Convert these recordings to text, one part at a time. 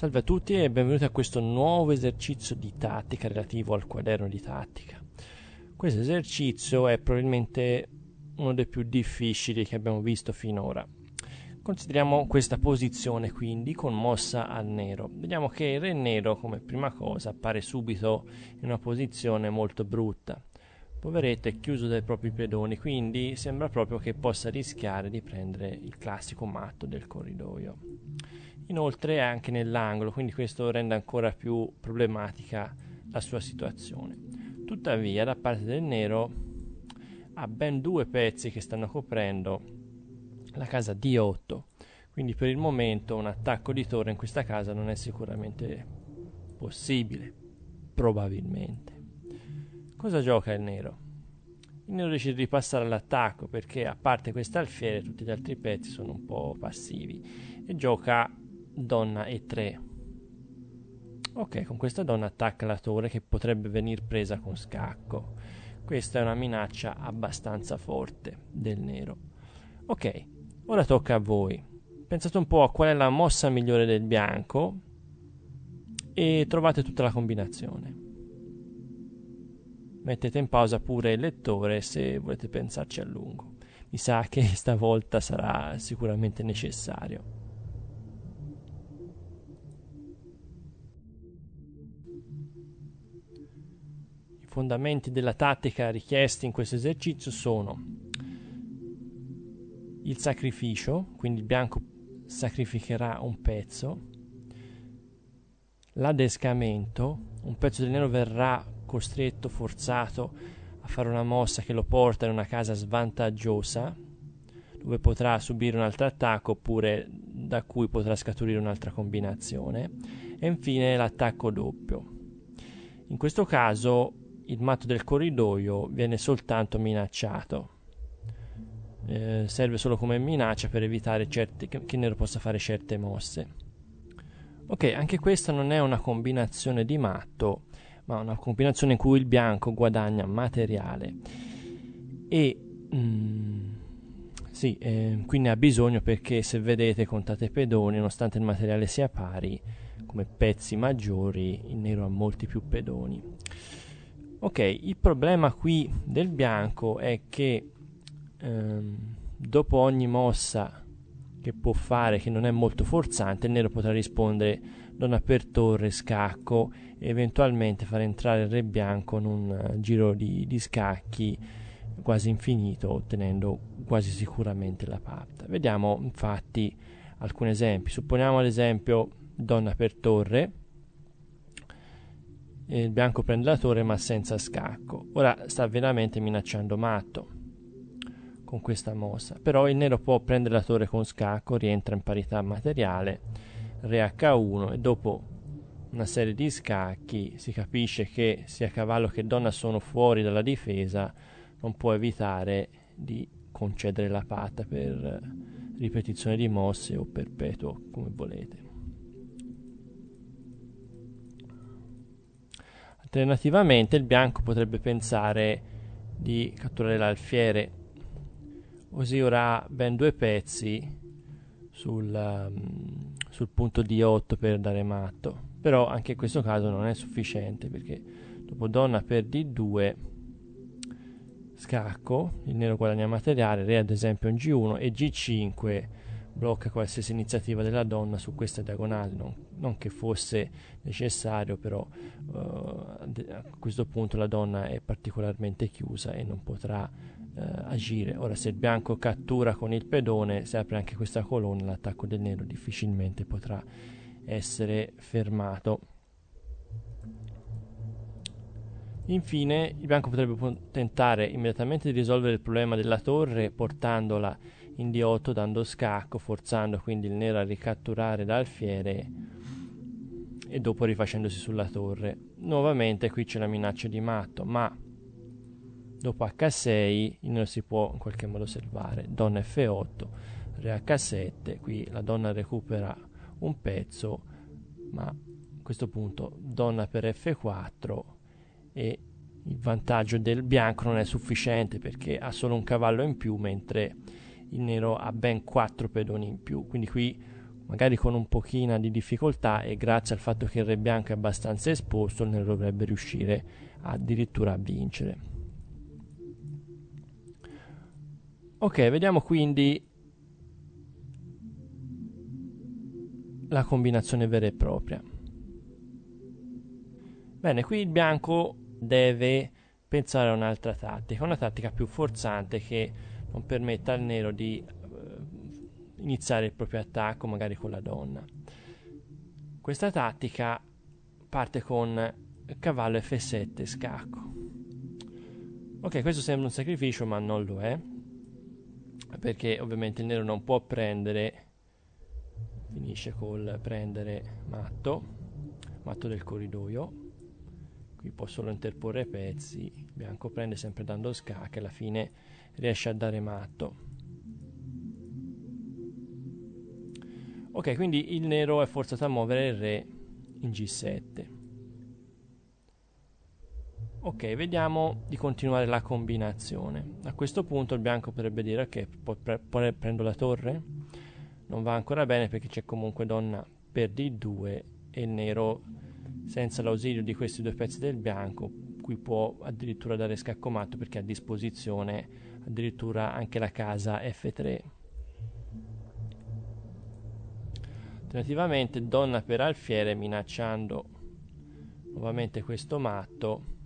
Salve a tutti e benvenuti a questo nuovo esercizio di tattica relativo al quaderno di tattica. Questo esercizio è probabilmente uno dei più difficili che abbiamo visto finora. Consideriamo questa posizione quindi con mossa al nero. Vediamo che il re nero come prima cosa appare subito in una posizione molto brutta. Poveretto è chiuso dai propri pedoni, quindi sembra proprio che possa rischiare di prendere il classico matto del corridoio. Inoltre è anche nell'angolo, quindi questo rende ancora più problematica la sua situazione. Tuttavia, da parte del nero ha ben due pezzi che stanno coprendo la casa D8. Quindi per il momento un attacco di torre in questa casa non è sicuramente possibile, probabilmente. Cosa gioca il nero? Il nero decide di passare all'attacco perché a parte questa alfiere tutti gli altri pezzi sono un po' passivi e gioca donna e3. Ok, con questa donna attacca la torre che potrebbe venire presa con scacco. Questa è una minaccia abbastanza forte del nero. Ok, ora tocca a voi. Pensate un po' a qual è la mossa migliore del bianco e trovate tutta la combinazione mettete in pausa pure il lettore se volete pensarci a lungo. Mi sa che stavolta sarà sicuramente necessario. I fondamenti della tattica richiesti in questo esercizio sono il sacrificio, quindi il bianco sacrificherà un pezzo, l'adescamento, un pezzo del nero verrà costretto, forzato a fare una mossa che lo porta in una casa svantaggiosa dove potrà subire un altro attacco oppure da cui potrà scaturire un'altra combinazione e infine l'attacco doppio. In questo caso il matto del corridoio viene soltanto minacciato. Eh, serve solo come minaccia per evitare certi, che, che Nero possa fare certe mosse. Ok, anche questa non è una combinazione di matto, ma una combinazione in cui il bianco guadagna materiale e mm, sì, eh, qui ne ha bisogno perché se vedete contate pedoni, nonostante il materiale sia pari, come pezzi maggiori, il nero ha molti più pedoni. Ok, il problema qui del bianco è che ehm, dopo ogni mossa che può fare, che non è molto forzante, il nero potrà rispondere non aper torre, scacco e eventualmente far entrare il re bianco in un eh, giro di, di scacchi quasi infinito ottenendo quasi sicuramente la parte. Vediamo infatti alcuni esempi. Supponiamo ad esempio donna per torre, il bianco prende la torre ma senza scacco. Ora sta veramente minacciando matto con questa mossa, però il nero può prendere la torre con scacco, rientra in parità materiale Re H1 e dopo una serie di scacchi si capisce che sia cavallo che donna sono fuori dalla difesa, non può evitare di concedere la patta per ripetizione di mosse o perpetuo, come volete. Alternativamente il bianco potrebbe pensare di catturare l'alfiere, così ora ben due pezzi sul, um, sul punto di 8 per dare matto però anche in questo caso non è sufficiente perché dopo donna per d2 scacco il nero guadagna materiale re ad esempio in g1 e g5 blocca qualsiasi iniziativa della donna su questa diagonale non, non che fosse necessario però uh, a questo punto la donna è particolarmente chiusa e non potrà eh, agire. Ora se il bianco cattura con il pedone, si apre anche questa colonna, l'attacco del nero difficilmente potrà essere fermato. Infine, il bianco potrebbe tentare immediatamente di risolvere il problema della torre portandola in D8 dando scacco, forzando quindi il nero a ricatturare l'alfiere e dopo rifacendosi sulla torre. Nuovamente qui c'è la minaccia di matto, ma dopo H6 non si può in qualche modo osservare, donna F8, re H7, qui la donna recupera un pezzo, ma a questo punto donna per F4 e il vantaggio del bianco non è sufficiente perché ha solo un cavallo in più, mentre il nero ha ben 4 pedoni in più, quindi qui magari con un pochino di difficoltà e grazie al fatto che il re bianco è abbastanza esposto, il nero dovrebbe riuscire addirittura a vincere. Ok, vediamo quindi la combinazione vera e propria. Bene, qui il bianco deve pensare a un'altra tattica, una tattica più forzante che non permetta al nero di eh, iniziare il proprio attacco, magari con la donna. Questa tattica parte con cavallo F7 scacco. Ok, questo sembra un sacrificio, ma non lo è. Perché ovviamente il nero non può prendere. Finisce col prendere matto, matto del corridoio. Qui può solo interporre pezzi. Il bianco prende sempre dando scacche. Alla fine riesce a dare matto. Ok, quindi il nero è forzato a muovere il re in G7. Ok, vediamo di continuare la combinazione. A questo punto il bianco potrebbe dire che okay, pre- prendo la torre. Non va ancora bene perché c'è comunque donna per D2 e il nero senza l'ausilio di questi due pezzi del bianco qui può addirittura dare scacco matto perché ha a disposizione addirittura anche la casa F3. Alternativamente donna per alfiere minacciando nuovamente questo matto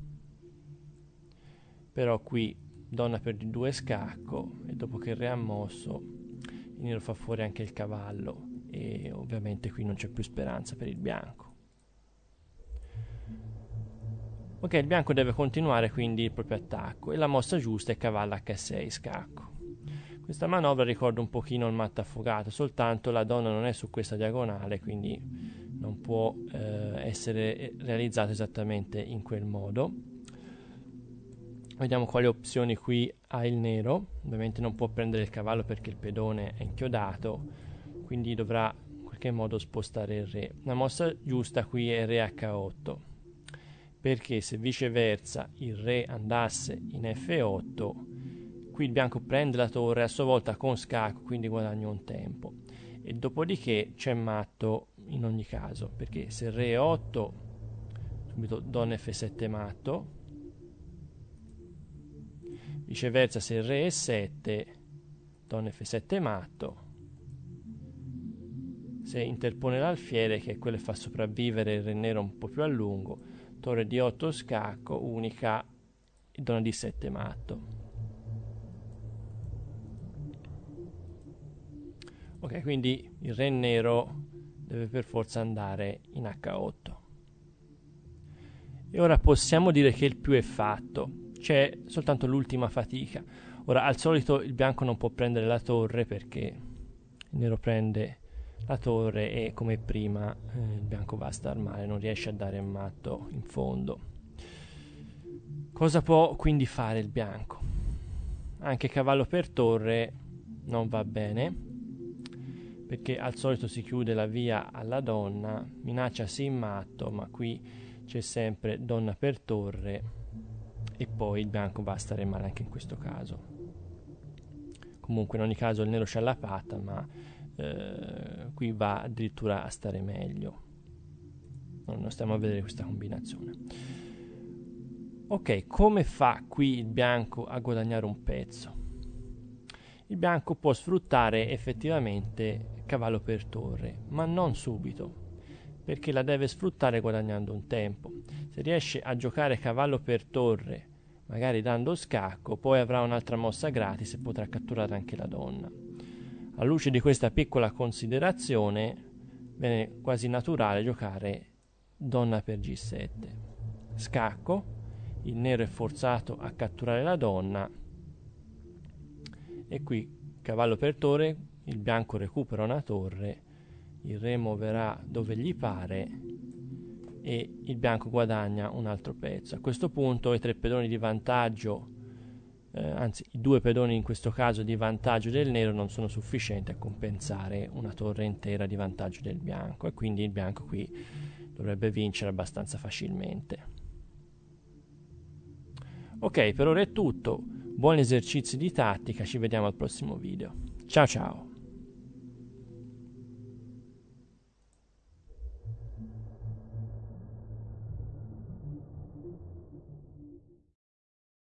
però qui donna per due scacco e dopo che il re ha mosso il nero fa fuori anche il cavallo e ovviamente qui non c'è più speranza per il bianco ok il bianco deve continuare quindi il proprio attacco e la mossa giusta è cavallo h6 scacco questa manovra ricorda un pochino il matto affogato soltanto la donna non è su questa diagonale quindi non può eh, essere realizzata esattamente in quel modo Vediamo quali opzioni qui ha il nero. Ovviamente non può prendere il cavallo perché il pedone è inchiodato, quindi dovrà in qualche modo spostare il re. La mossa giusta qui è re h8, perché se viceversa il re andasse in f8, qui il bianco prende la torre a sua volta con scacco, quindi guadagna un tempo. E dopodiché c'è matto in ogni caso, perché se re 8, subito donna f7 matto, Viceversa, se il re è 7, donna f7 matto. Se interpone l'alfiere, che è quello che fa sopravvivere il re nero un po' più a lungo, torre di 8 scacco, unica, e donna di 7 matto. Ok, quindi il re nero deve per forza andare in H8. E ora possiamo dire che il più è fatto c'è soltanto l'ultima fatica. Ora, al solito il bianco non può prendere la torre perché il nero prende la torre e come prima eh, il bianco va a star male, non riesce a dare il matto in fondo. Cosa può quindi fare il bianco? Anche cavallo per torre non va bene perché al solito si chiude la via alla donna, minaccia sì matto, ma qui c'è sempre donna per torre e poi il bianco va a stare male anche in questo caso. Comunque in ogni caso il nero c'è la pata, ma eh, qui va addirittura a stare meglio. Non stiamo a vedere questa combinazione. Ok, come fa qui il bianco a guadagnare un pezzo? Il bianco può sfruttare effettivamente cavallo per torre, ma non subito perché la deve sfruttare guadagnando un tempo. Se riesce a giocare cavallo per torre, magari dando scacco, poi avrà un'altra mossa gratis e potrà catturare anche la donna. A luce di questa piccola considerazione, viene quasi naturale giocare donna per G7. Scacco, il nero è forzato a catturare la donna e qui cavallo per torre, il bianco recupera una torre il re muoverà dove gli pare e il bianco guadagna un altro pezzo. A questo punto i tre pedoni di vantaggio, eh, anzi i due pedoni in questo caso di vantaggio del nero non sono sufficienti a compensare una torre intera di vantaggio del bianco e quindi il bianco qui dovrebbe vincere abbastanza facilmente. Ok, per ora è tutto, buoni esercizi di tattica, ci vediamo al prossimo video. Ciao ciao!